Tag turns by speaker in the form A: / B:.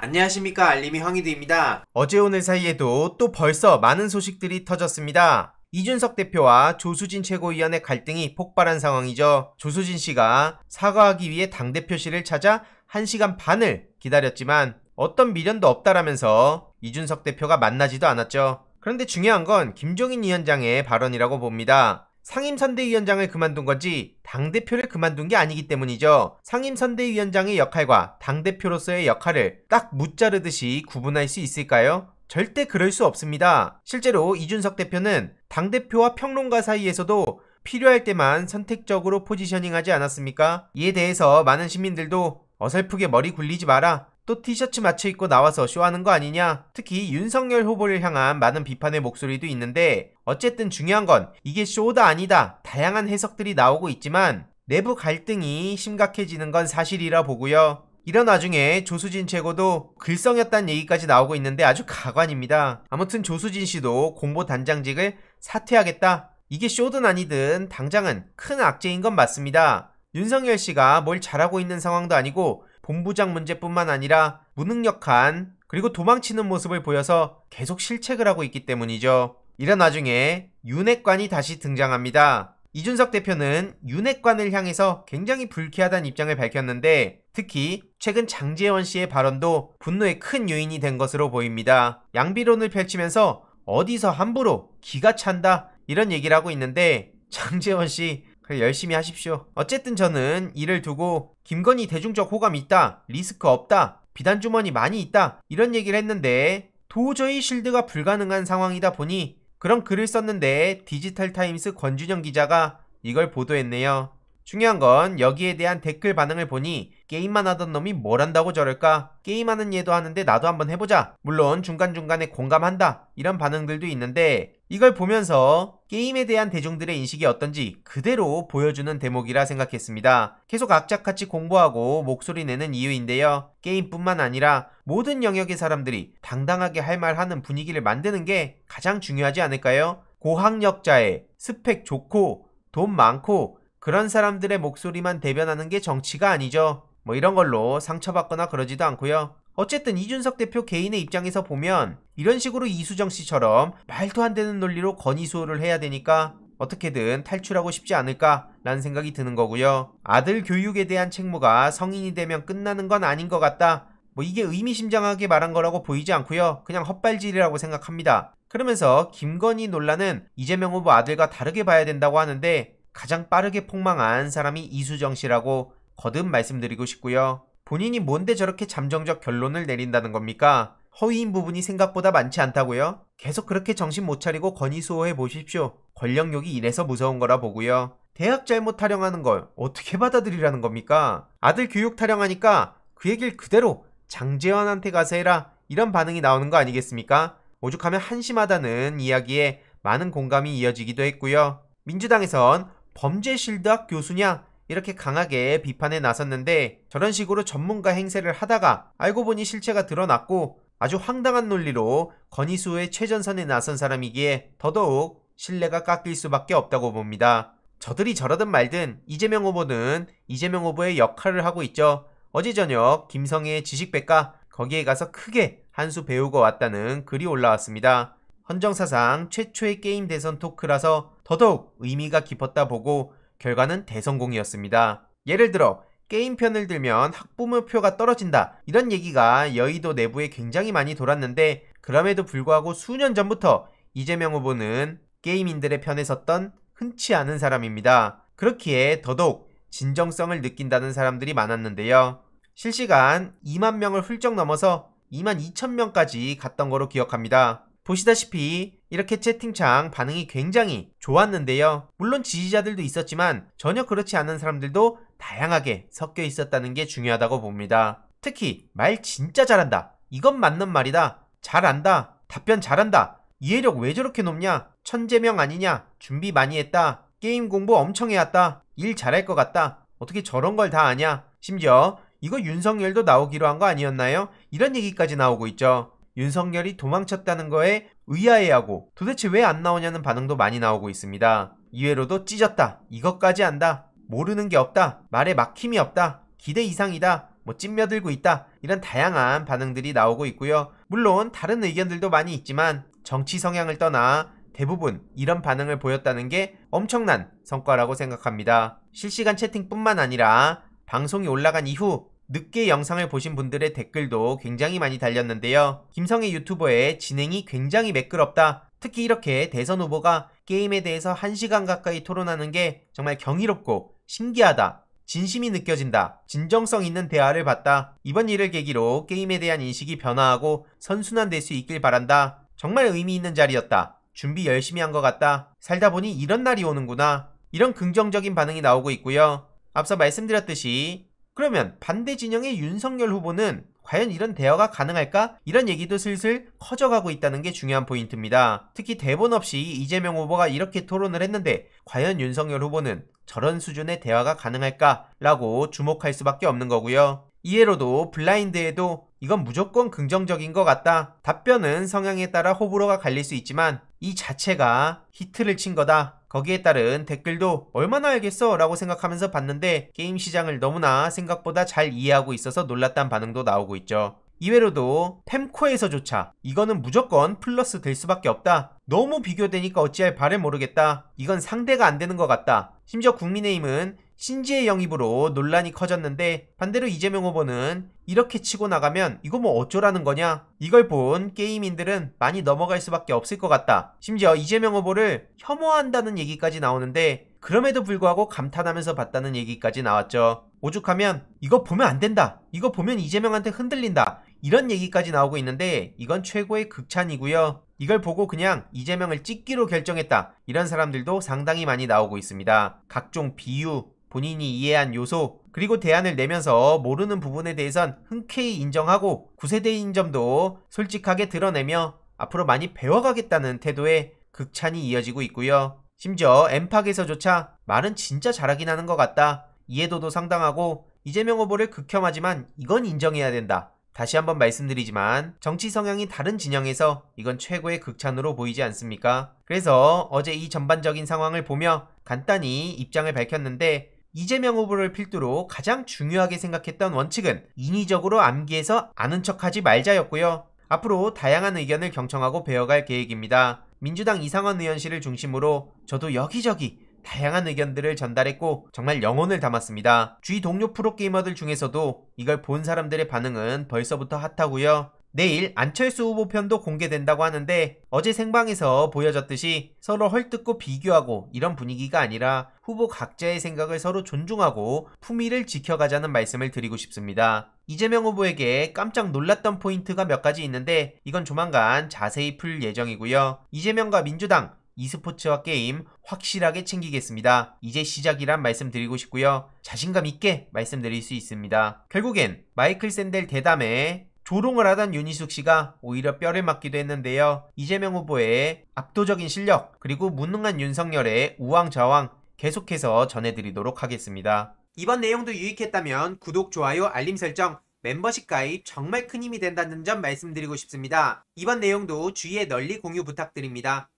A: 안녕하십니까 알림이 황희드입니다. 어제 오늘 사이에도 또 벌써 많은 소식들이 터졌습니다. 이준석 대표와 조수진 최고위원의 갈등이 폭발한 상황이죠. 조수진 씨가 사과하기 위해 당대표실을 찾아 1시간 반을 기다렸지만 어떤 미련도 없다라면서 이준석 대표가 만나지도 않았죠. 그런데 중요한 건 김종인 위원장의 발언이라고 봅니다. 상임선대위원장을 그만둔 건지 당대표를 그만둔 게 아니기 때문이죠. 상임선대위원장의 역할과 당대표로서의 역할을 딱 무자르듯이 구분할 수 있을까요? 절대 그럴 수 없습니다. 실제로 이준석 대표는 당대표와 평론가 사이에서도 필요할 때만 선택적으로 포지셔닝 하지 않았습니까? 이에 대해서 많은 시민들도 어설프게 머리 굴리지 마라. 또 티셔츠 맞춰 입고 나와서 쇼하는 거 아니냐? 특히 윤석열 후보를 향한 많은 비판의 목소리도 있는데 어쨌든 중요한 건 이게 쇼다 아니다 다양한 해석들이 나오고 있지만 내부 갈등이 심각해지는 건 사실이라 보고요. 이런 와중에 조수진 최고도 글썽였다는 얘기까지 나오고 있는데 아주 가관입니다. 아무튼 조수진 씨도 공보 단장직을 사퇴하겠다. 이게 쇼든 아니든 당장은 큰 악재인 건 맞습니다. 윤석열 씨가 뭘 잘하고 있는 상황도 아니고 본부장 문제뿐만 아니라 무능력한 그리고 도망치는 모습을 보여서 계속 실책을 하고 있기 때문이죠. 이런 와중에 윤핵관이 다시 등장합니다. 이준석 대표는 윤핵관을 향해서 굉장히 불쾌하다는 입장을 밝혔는데 특히 최근 장재원 씨의 발언도 분노의 큰 요인이 된 것으로 보입니다. 양비론을 펼치면서 어디서 함부로 기가 찬다 이런 얘기를 하고 있는데 장재원 씨 그래 열심히 하십시오. 어쨌든 저는 이를 두고 김건희 대중적 호감 있다, 리스크 없다, 비단 주머니 많이 있다 이런 얘기를 했는데 도저히 실드가 불가능한 상황이다 보니 그런 글을 썼는데 디지털 타임스 권준영 기자가 이걸 보도했네요. 중요한 건 여기에 대한 댓글 반응을 보니 게임만 하던 놈이 뭘 한다고 저럴까? 게임하는 얘도 하는데 나도 한번 해보자. 물론 중간중간에 공감한다. 이런 반응들도 있는데 이걸 보면서 게임에 대한 대중들의 인식이 어떤지 그대로 보여주는 대목이라 생각했습니다. 계속 악착같이 공부하고 목소리 내는 이유인데요. 게임뿐만 아니라 모든 영역의 사람들이 당당하게 할 말 하는 분위기를 만드는 게 가장 중요하지 않을까요? 고학력자의 스펙 좋고 돈 많고 그런 사람들의 목소리만 대변하는 게 정치가 아니죠. 뭐 이런 걸로 상처받거나 그러지도 않고요. 어쨌든 이준석 대표 개인의 입장에서 보면 이런 식으로 이수정 씨처럼 말도 안 되는 논리로 건의수호를 해야 되니까 어떻게든 탈출하고 싶지 않을까라는 생각이 드는 거고요. 아들 교육에 대한 책무가 성인이 되면 끝나는 건 아닌 것 같다. 뭐 이게 의미심장하게 말한 거라고 보이지 않고요. 그냥 헛발질이라고 생각합니다. 그러면서 김건희 논란은 이재명 후보 아들과 다르게 봐야 된다고 하는데 가장 빠르게 폭망한 사람이 이수정 씨라고 거듭 말씀드리고 싶고요. 본인이 뭔데 저렇게 잠정적 결론을 내린다는 겁니까? 허위인 부분이 생각보다 많지 않다고요? 계속 그렇게 정신 못 차리고 건의수호해 보십시오. 권력욕이 이래서 무서운 거라 보고요. 대학 잘못 타령하는 걸 어떻게 받아들이라는 겁니까? 아들 교육 타령하니까 그 얘길 그대로 장재환한테 가서 해라 이런 반응이 나오는 거 아니겠습니까? 오죽하면 한심하다는 이야기에 많은 공감이 이어지기도 했고요. 민주당에선 범죄실드학 교수냐 이렇게 강하게 비판에 나섰는데 저런 식으로 전문가 행세를 하다가 알고 보니 실체가 드러났고 아주 황당한 논리로 건희수의 최전선에 나선 사람이기에 더더욱 신뢰가 깎일 수밖에 없다고 봅니다. 저들이 저러든 말든 이재명 후보는 이재명 후보의 역할을 하고 있죠. 어제 저녁 김성애의 지식백과 거기에 가서 크게 한수 배우고 왔다는 글이 올라왔습니다. 헌정사상 최초의 게임 대선 토크라서 더더욱 의미가 깊었다 보고 결과는 대성공이었습니다. 예를 들어 게임편을 들면 학부모표가 떨어진다 이런 얘기가 여의도 내부에 굉장히 많이 돌았는데 그럼에도 불구하고 수년 전부터 이재명 후보는 게임인들의 편에 섰던 흔치 않은 사람입니다. 그렇기에 더더욱 진정성을 느낀다는 사람들이 많았는데요. 실시간 2만 명을 훌쩍 넘어서 2만 2천 명까지 갔던 거로 기억합니다. 보시다시피 이렇게 채팅창 반응이 굉장히 좋았는데요. 물론 지지자들도 있었지만 전혀 그렇지 않은 사람들도 다양하게 섞여 있었다는 게 중요하다고 봅니다. 특히 말 진짜 잘한다. 이건 맞는 말이다. 잘한다. 답변 잘한다. 이해력 왜 저렇게 높냐? 천재명 아니냐? 준비 많이 했다. 게임 공부 엄청 해왔다. 일 잘할 것 같다. 어떻게 저런 걸 다 아냐? 심지어 이거 윤석열도 나오기로 한 거 아니었나요? 이런 얘기까지 나오고 있죠. 윤석열이 도망쳤다는 거에 의아해하고 도대체 왜 안 나오냐는 반응도 많이 나오고 있습니다. 이외로도 찢었다. 이것까지 안다. 모르는 게 없다. 말에 막힘이 없다. 기대 이상이다. 뭐 찐며들고 있다. 이런 다양한 반응들이 나오고 있고요. 물론 다른 의견들도 많이 있지만 정치 성향을 떠나 대부분 이런 반응을 보였다는 게 엄청난 성과라고 생각합니다. 실시간 채팅뿐만 아니라 방송이 올라간 이후 늦게 영상을 보신 분들의 댓글도 굉장히 많이 달렸는데요. 김성애 유튜버의 진행이 굉장히 매끄럽다. 특히 이렇게 대선 후보가 게임에 대해서 1시간 가까이 토론하는 게 정말 경이롭고 신기하다. 진심이 느껴진다. 진정성 있는 대화를 봤다. 이번 일을 계기로 게임에 대한 인식이 변화하고 선순환될 수 있길 바란다. 정말 의미 있는 자리였다. 준비 열심히 한 것 같다. 살다 보니 이런 날이 오는구나. 이런 긍정적인 반응이 나오고 있고요. 앞서 말씀드렸듯이 그러면 반대 진영의 윤석열 후보는 과연 이런 대화가 가능할까? 이런 얘기도 슬슬 커져가고 있다는 게 중요한 포인트입니다. 특히 대본 없이 이재명 후보가 이렇게 토론을 했는데 과연 윤석열 후보는 저런 수준의 대화가 가능할까라고 주목할 수밖에 없는 거고요. 이해로도 블라인드에도 이건 무조건 긍정적인 것 같다. 답변은 성향에 따라 호불호가 갈릴 수 있지만 이 자체가 히트를 친 거다. 거기에 따른 댓글도 얼마나 알겠어 라고 생각하면서 봤는데 게임 시장을 너무나 생각보다 잘 이해하고 있어서 놀랐단 반응도 나오고 있죠. 이외로도 템코에서조차 이거는 무조건 플러스 될 수밖에 없다. 너무 비교되니까 어찌할 바를 모르겠다. 이건 상대가 안 되는 것 같다. 심지어 국민의힘은 신지의 영입으로 논란이 커졌는데 반대로 이재명 후보는 이렇게 치고 나가면 이거 뭐 어쩌라는 거냐? 이걸 본 게이민들은 많이 넘어갈 수밖에 없을 것 같다. 심지어 이재명 후보를 혐오한다는 얘기까지 나오는데 그럼에도 불구하고 감탄하면서 봤다는 얘기까지 나왔죠. 오죽하면 이거 보면 안 된다. 이거 보면 이재명한테 흔들린다. 이런 얘기까지 나오고 있는데 이건 최고의 극찬이고요. 이걸 보고 그냥 이재명을 찍기로 결정했다. 이런 사람들도 상당히 많이 나오고 있습니다. 각종 비유, 본인이 이해한 요소 그리고 대안을 내면서 모르는 부분에 대해선 흔쾌히 인정하고 구세대인 점도 솔직하게 드러내며 앞으로 많이 배워가겠다는 태도에 극찬이 이어지고 있고요. 심지어 엠팍에서조차 말은 진짜 잘하긴 하는 것 같다. 이해도도 상당하고 이재명 후보를 극혐하지만 이건 인정해야 된다. 다시 한번 말씀드리지만 정치 성향이 다른 진영에서 이건 최고의 극찬으로 보이지 않습니까? 그래서 어제 이 전반적인 상황을 보며 간단히 입장을 밝혔는데 이재명 후보를 필두로 가장 중요하게 생각했던 원칙은 인위적으로 암기해서 아는 척하지 말자였고요. 앞으로 다양한 의견을 경청하고 배워갈 계획입니다. 민주당 이상원 의원실을 중심으로 저도 여기저기 다양한 의견들을 전달했고 정말 영혼을 담았습니다. 주위 동료 프로게이머들 중에서도 이걸 본 사람들의 반응은 벌써부터 핫하고요. 내일 안철수 후보 편도 공개된다고 하는데 어제 생방에서 보여졌듯이 서로 헐뜯고 비교하고 이런 분위기가 아니라 후보 각자의 생각을 서로 존중하고 품위를 지켜가자는 말씀을 드리고 싶습니다. 이재명 후보에게 깜짝 놀랐던 포인트가 몇 가지 있는데 이건 조만간 자세히 풀 예정이고요. 이재명과 민주당 e스포츠와 게임 확실하게 챙기겠습니다. 이제 시작이란 말씀드리고 싶고요. 자신감 있게 말씀드릴 수 있습니다. 결국엔 마이클 샌델 대담에 조롱을 하던 윤희숙 씨가 오히려 뼈를 맞기도 했는데요. 이재명 후보의 압도적인 실력 그리고 무능한 윤석열의 우왕좌왕 계속해서 전해드리도록 하겠습니다. 이번 내용도 유익했다면 구독, 좋아요, 알림 설정, 멤버십 가입 정말 큰 힘이 된다는 점 말씀드리고 싶습니다. 이번 내용도 주위에 널리 공유 부탁드립니다.